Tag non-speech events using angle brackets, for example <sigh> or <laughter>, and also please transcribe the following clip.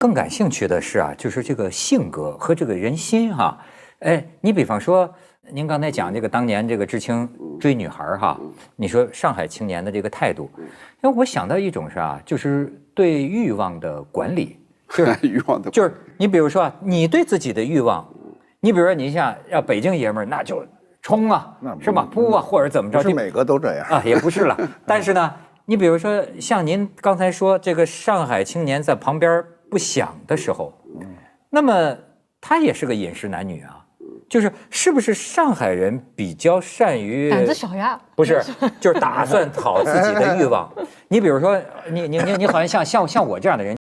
更感兴趣的是啊，就是这个性格和这个人心哈，哎，你比方说，您刚才讲这个当年这个知青追女孩哈，你说上海青年的这个态度，为我想到一种是啊，就是对欲望的管理，对 <laughs> 欲望的，就是你比如说啊，你对自己的欲望，你比如说你想要北京爷们儿那就冲啊，是吧？扑啊，或者怎么着？是每个都这样啊，也不是了。<laughs> 但是呢，你比如说像您刚才说这个上海青年在旁边。不想的时候，那么他也是个饮食男女啊，就是是不是上海人比较善于胆子小呀？不 <laughs> 是，就是打算讨自己的欲望。你比如说，你你你你好像像像像我这样的人。